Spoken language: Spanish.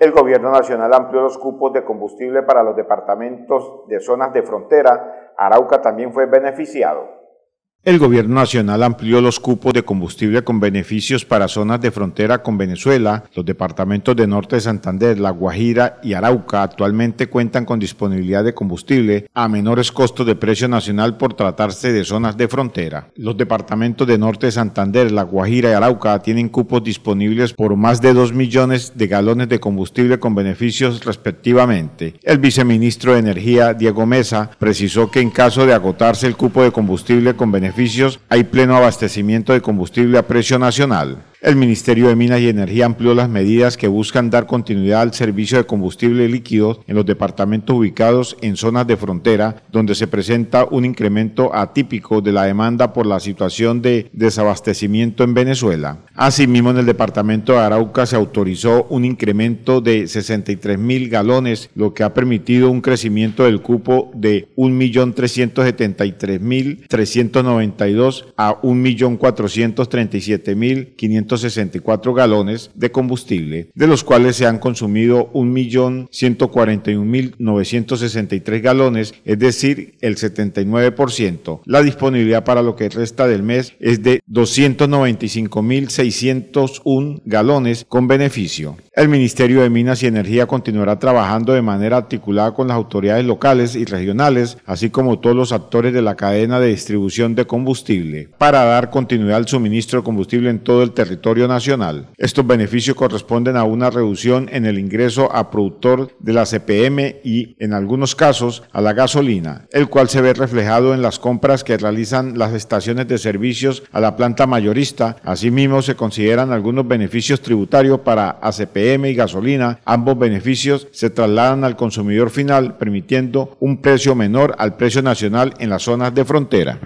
El Gobierno Nacional amplió los cupos de combustible para los departamentos de zonas de frontera. Arauca también fue beneficiado. El Gobierno Nacional amplió los cupos de combustible con beneficios para zonas de frontera con Venezuela. Los departamentos de Norte de Santander, La Guajira y Arauca actualmente cuentan con disponibilidad de combustible a menores costos de precio nacional por tratarse de zonas de frontera. Los departamentos de Norte de Santander, La Guajira y Arauca tienen cupos disponibles por más de 2 millones de galones de combustible con beneficios respectivamente. El viceministro de Energía, Diego Mesa, precisó que en caso de agotarse el cupo de combustible con beneficios hay pleno abastecimiento de combustible a precio nacional. El Ministerio de Minas y Energía amplió las medidas que buscan dar continuidad al servicio de combustible líquido en los departamentos ubicados en zonas de frontera, donde se presenta un incremento atípico de la demanda por la situación de desabastecimiento en Venezuela. Asimismo, en el departamento de Arauca se autorizó un incremento de 63 mil galones, lo que ha permitido un crecimiento del cupo de 1.373.392 a 1.437.500 164 galones de combustible, de los cuales se han consumido 1.141.963 galones, es decir, el 79%. La disponibilidad para lo que resta del mes es de 295.601 galones con beneficio. El Ministerio de Minas y Energía continuará trabajando de manera articulada con las autoridades locales y regionales, así como todos los actores de la cadena de distribución de combustible, para dar continuidad al suministro de combustible en todo el territorio nacional. Estos beneficios corresponden a una reducción en el ingreso a productor de la CPM y, en algunos casos, a la gasolina, el cual se ve reflejado en las compras que realizan las estaciones de servicios a la planta mayorista. Asimismo, se consideran algunos beneficios tributarios para ACPM y gasolina, ambos beneficios se trasladan al consumidor final, permitiendo un precio menor al precio nacional en las zonas de frontera.